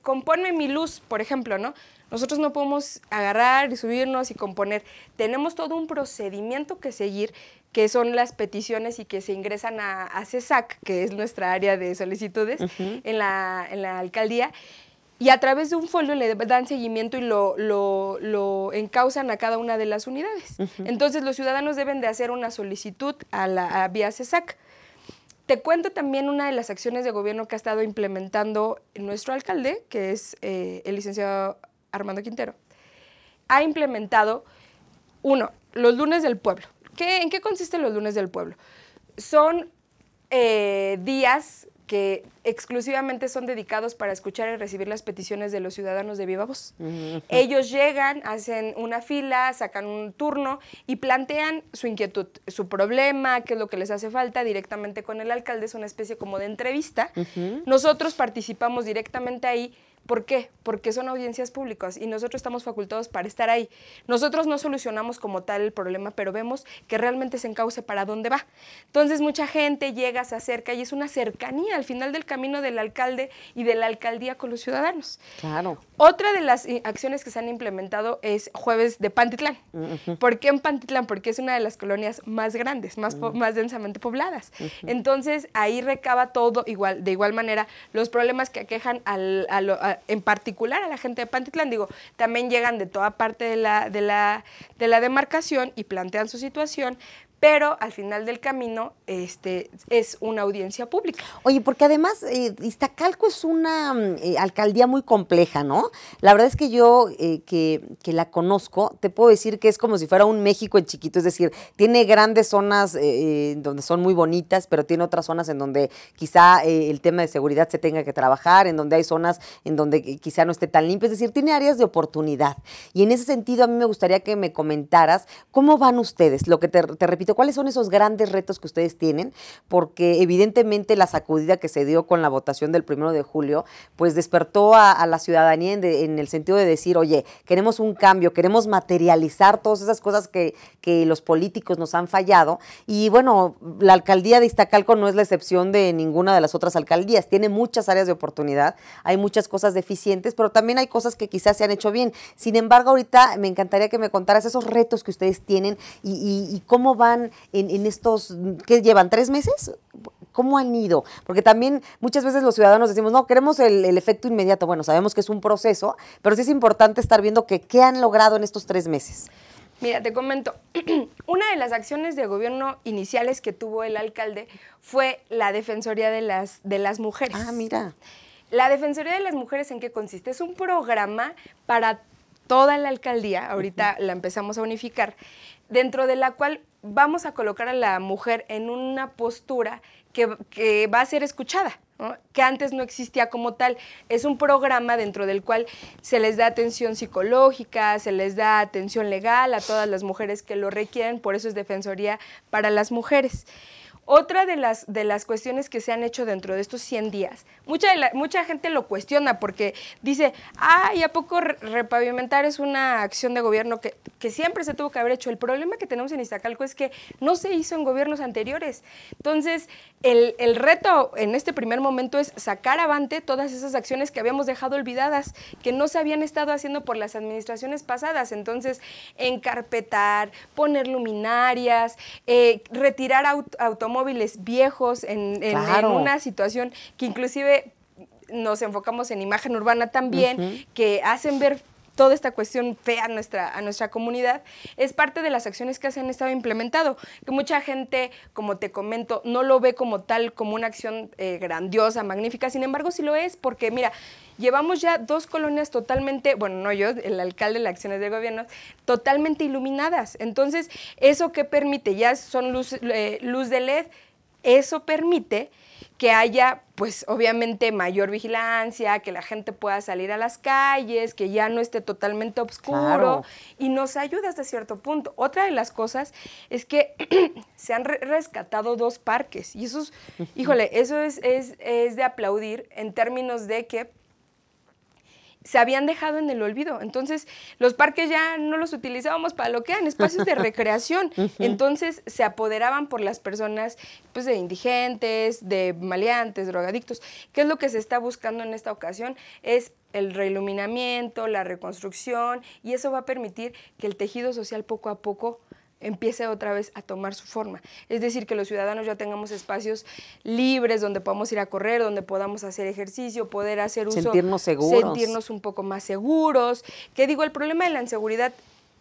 mi luz, por ejemplo, ¿no? Nosotros no podemos agarrar y subirnos y componer. Tenemos todo un procedimiento que seguir que son las peticiones y que se ingresan a, CESAC, e que es nuestra área de solicitudes en, la, alcaldía, y a través de un folio le dan seguimiento y lo, lo, encausan a cada una de las unidades. Entonces los ciudadanos deben de hacer una solicitud a la vía CESAC. E Te cuento también una de las acciones de gobierno que ha estado implementando nuestro alcalde, que es eh, el licenciado Armando Quintero. Ha implementado, uno, los lunes del pueblo. ¿en qué consisten los lunes del pueblo? Son eh, días que exclusivamente son dedicados para escuchar y recibir las peticiones de los ciudadanos de viva voz. Ellos llegan, hacen una fila, sacan un turno y plantean su inquietud, su problema, qué es lo que les hace falta directamente con el alcalde, es una especie como de entrevista. Nosotros participamos directamente ahí ¿Por qué? Porque son audiencias públicas y nosotros estamos facultados para estar ahí. Nosotros no solucionamos como tal el problema, pero vemos que realmente se encauce para dónde va. Entonces mucha gente llega, se acerca y es una cercanía al final del camino del alcalde y de la alcaldía con los ciudadanos. Claro. Otra de las eh, acciones que se han implementado es jueves de Pantitlán. ¿Por qué en Pantitlán? Porque es una de las colonias más grandes, más, densamente pobladas. Entonces ahí recaba todo igual, de igual manera los problemas que aquejan los al en particular a la gente de Pantitlán, digo, también llegan de toda parte de la, de la, de la demarcación y plantean su situación, pero al final del camino este, es una audiencia pública. Oye, porque además eh, Iztacalco es una mm, eh, alcaldía muy compleja, ¿no? La verdad es que yo eh, que, la conozco, te puedo decir que es como si fuera un México en chiquito, es decir, tiene grandes zonas eh, donde son muy bonitas, pero tiene otras zonas en donde quizá el tema de seguridad se tenga que trabajar, en donde hay zonas en donde quizá no esté tan limpio, es decir, tiene áreas de oportunidad. Y en ese sentido a mí me gustaría que me comentaras cómo van ustedes, lo que te repito, ¿cuáles son esos grandes retos que ustedes tienen? Porque evidentemente la sacudida que se dio con la votación del primero de julio, pues despertó a, la ciudadanía en, el sentido de decir, oye, queremos un cambio, queremos materializar todas esas cosas que, los políticos nos han fallado. Y bueno, la alcaldía de Iztacalco no es la excepción de ninguna de las otras alcaldías, tiene muchas áreas de oportunidad, hay muchas cosas deficientes, pero también hay cosas que quizás se han hecho bien. Sin embargo, ahorita me encantaría que me contaras esos retos que ustedes tienen y cómo van en, estos, ¿qué llevan? ¿Tres meses? ¿Cómo han ido? Porque también muchas veces los ciudadanos decimos, no, queremos el, efecto inmediato. Bueno, sabemos que es un proceso, pero sí es importante estar viendo qué han logrado en estos tres meses. Mira, te comento, una de las acciones de gobierno iniciales que tuvo el alcalde fue la Defensoría de las, Mujeres. Ah, mira. La Defensoría de las Mujeres, ¿en qué consiste? Es un programa para toda la alcaldía, ahorita la empezamos a unificar, dentro de la cual vamos a colocar a la mujer en una postura que, va a ser escuchada, que antes no existía como tal. Es un programa dentro del cual se les da atención psicológica, se les da atención legal a todas las mujeres que lo requieren, por eso es Defensoría para las Mujeres. Otra de las, de las cuestiones que se han hecho dentro de estos 100 días, mucha, mucha gente lo cuestiona porque dice, ay, ¿a poco repavimentar es una acción de gobierno que, siempre se tuvo que haber hecho? El problema que tenemos en Iztacalco es que no se hizo en gobiernos anteriores. Entonces, el, reto en este primer momento es sacar avante todas esas acciones que habíamos dejado olvidadas, que no se habían estado haciendo por las administraciones pasadas. Entonces, encarpetar, poner luminarias, eh, retirar automóviles móviles viejos, en, una situación que inclusive nos enfocamos en imagen urbana también, que hacen ver toda esta cuestión fea a nuestra, a nuestra comunidad, es parte de las acciones que se han estado implementando, que mucha gente, como te comento, no lo ve como tal, como una acción eh, grandiosa, magnífica, sin embargo sí lo es, porque mira, Llevamos ya dos colonias totalmente, bueno, no yo, el alcalde, de las acciones de gobierno, totalmente iluminadas. Entonces, ¿eso qué permite? Ya son luz, eh, luz de LED. Eso permite que haya, pues obviamente, mayor vigilancia, que la gente pueda salir a las calles, que ya no esté totalmente oscuro y nos ayuda hasta cierto punto. Otra de las cosas es que se han rescatado dos parques y eso, es, híjole, eso es, es de aplaudir en términos de que se habían dejado en el olvido. Entonces, los parques ya no los utilizábamos para lo que eran espacios de recreación. Entonces, se apoderaban por las personas pues, de indigentes, de maleantes, drogadictos. ¿Qué es lo que se está buscando en esta ocasión? Es el reiluminamiento, la reconstrucción, y eso va a permitir que el tejido social poco a poco empiece otra vez a tomar su forma. Es decir, que los ciudadanos ya tengamos espacios libres donde podamos ir a correr, donde podamos hacer ejercicio, poder hacer uso... Sentirnos seguros. Sentirnos un poco más seguros. Que digo, el problema de la inseguridad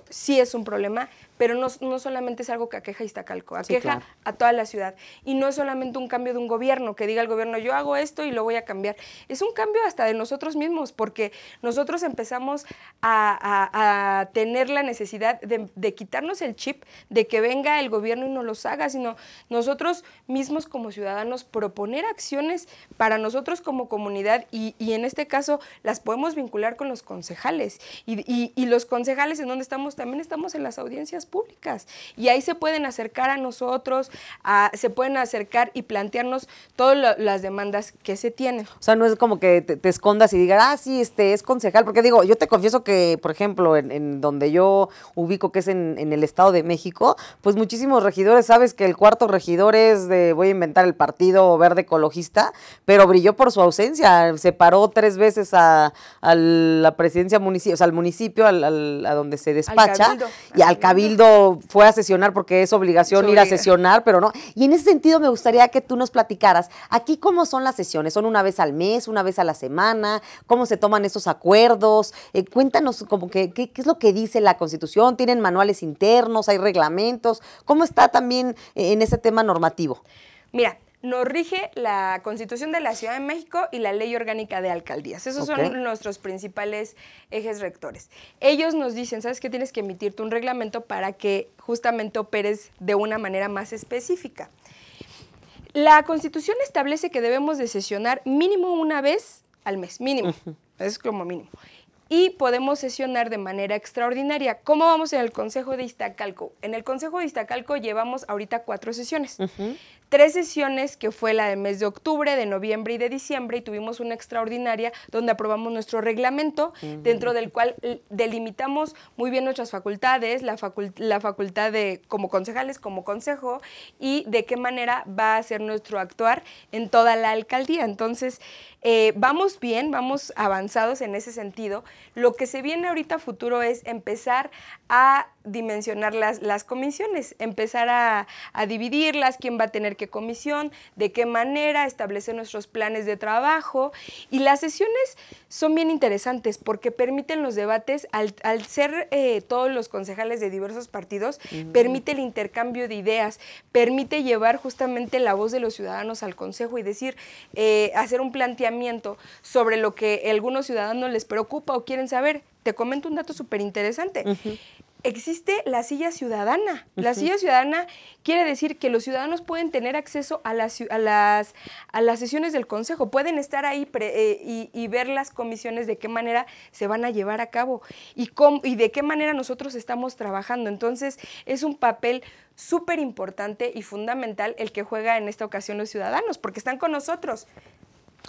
sí es un problema, pero no, solamente es algo que aqueja a Iztacalco, aqueja a toda la ciudad. Y no es solamente un cambio de un gobierno, que diga el gobierno, yo hago esto y lo voy a cambiar. Es un cambio hasta de nosotros mismos, porque nosotros empezamos a, tener la necesidad de, quitarnos el chip de que venga el gobierno y no los haga, sino nosotros mismos como ciudadanos proponer acciones para nosotros como comunidad y, en este caso las podemos vincular con los concejales. Y, y, los concejales en donde estamos también estamos en las audiencias públicas. Y ahí se pueden acercar a nosotros, se pueden acercar y plantearnos todas las demandas que se tienen. O sea, no es como que te, escondas y digas, ah, sí, este es concejal, porque digo, yo te confieso que, por ejemplo, en, donde yo ubico, que es en, el Estado de México, pues muchísimos regidores, sabes que el cuarto regidor es de, voy a inventar el Partido Verde Ecologista, pero brilló por su ausencia, se paró tres veces a, la presidencia municipal, o sea, al municipio, a donde se despacha, y al cabildo fue a sesionar porque es obligación ir a sesionar, pero no. Y en ese sentido me gustaría que tú nos platicaras, aquí cómo son las sesiones, son una vez al mes, una vez a la semana, cómo se toman esos acuerdos, eh, cuéntanos como que, qué, qué es lo que dice la Constitución, tienen manuales internos, hay reglamentos, cómo está también eh, en ese tema normativo. Mira, nos rige la Constitución de la Ciudad de México y la Ley Orgánica de Alcaldías. Esos son nuestros principales ejes rectores. Ellos nos dicen, ¿sabes qué? Tienes que emitirte un reglamento para que justamente operes de una manera más específica. La Constitución establece que debemos de sesionar mínimo una vez al mes, mínimo. Es como mínimo y podemos sesionar de manera extraordinaria. ¿Cómo vamos en el Consejo de Iztacalco? En el Consejo de Iztacalco llevamos ahorita cuatro sesiones. Tres sesiones que fue la de mes de octubre, de noviembre y de diciembre y tuvimos una extraordinaria donde aprobamos nuestro reglamento dentro del cual eh, delimitamos muy bien nuestras facultades, la, la facultad de como concejales, como consejo y de qué manera va a ser nuestro actuar en toda la alcaldía. Entonces, eh, vamos bien, vamos avanzados en ese sentido. Lo que se viene ahorita futuro es empezar a dimensionar las, las comisiones, empezar a, dividirlas, quién va a tener qué comisión, de qué manera, establecer nuestros planes de trabajo. Y las sesiones son bien interesantes porque permiten los debates, al, ser eh, todos los concejales de diversos partidos, mm. permite el intercambio de ideas, permite llevar justamente la voz de los ciudadanos al Consejo y decir, eh, hacer un planteamiento sobre lo que algunos ciudadanos les preocupa o quieren saber. Te comento un dato súper interesante existe la silla ciudadana. La silla ciudadana quiere decir que los ciudadanos pueden tener acceso a las, a las, a las sesiones del Consejo, pueden estar ahí eh, y, ver las comisiones de qué manera se van a llevar a cabo y, y de qué manera nosotros estamos trabajando. Entonces, es un papel súper importante y fundamental el que juega en esta ocasión los ciudadanos, porque están con nosotros,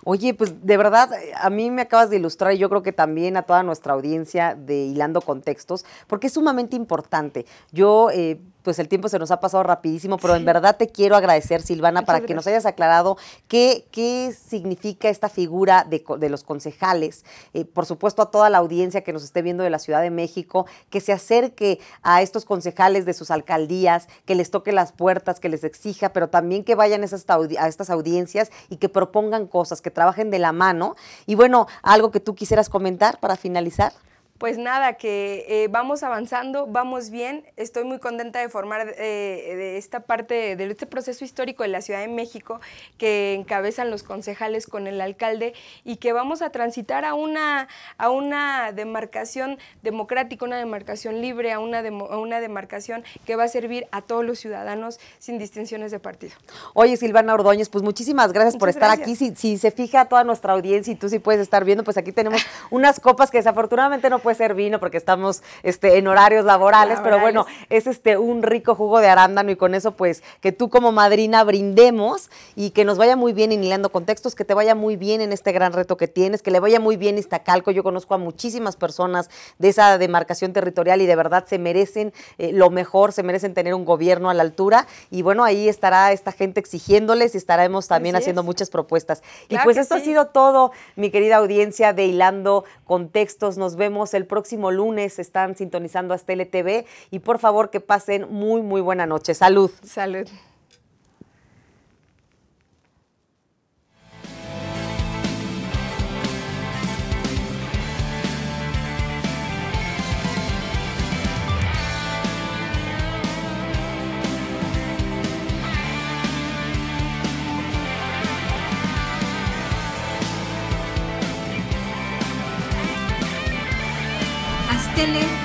Oye, pues de verdad, eh, a mí me acabas de ilustrar y yo creo que también a toda nuestra audiencia de Hilando Contextos, porque es sumamente importante. Yo eh, pues el tiempo se nos ha pasado rapidísimo, pero en verdad te quiero agradecer, Silvana, para que nos hayas aclarado qué, qué significa esta figura de, de los concejales. Eh, por supuesto, a toda la audiencia que nos esté viendo de la Ciudad de México, que se acerque a estos concejales de sus alcaldías, que les toque las puertas, que les exija, pero también que vayan a estas audiencias y que propongan cosas, que trabajen de la mano. Y bueno, algo que tú quisieras comentar para finalizar pues nada, que eh, vamos avanzando, vamos bien. Estoy muy contenta de formar eh, de esta parte, de este proceso histórico de la Ciudad de México que encabezan los concejales con el alcalde y que vamos a transitar a una, a una demarcación democrática, una demarcación libre, a una, a una demarcación que va a servir a todos los ciudadanos sin distinciones de partido. Oye, Silvana Ordóñez, pues muchísimas gracias por estar aquí. Si, si se fija toda nuestra audiencia y tú sí puedes estar viendo, pues aquí tenemos unas copas que desafortunadamente no pueden ser vino porque estamos este, en horarios laborales, pero bueno, es este un rico jugo de arándano y con eso pues que tú como madrina brindemos y que nos vaya muy bien en hilando contextos, que te vaya muy bien en este gran reto que tienes, que le vaya muy bien Iztacalco. Yo conozco a muchísimas personas de esa demarcación territorial y de verdad se merecen eh, lo mejor, se merecen tener un gobierno a la altura y bueno, ahí estará esta gente exigiéndoles y estaremos también haciendo muchas propuestas. y pues esto ha sido todo, mi querida audiencia de Hilando Contextos. Nos vemos el el próximo lunes están sintonizando a el TV y por favor que pasen muy, muy buena noche. Salud. Salud. Cuéntenle.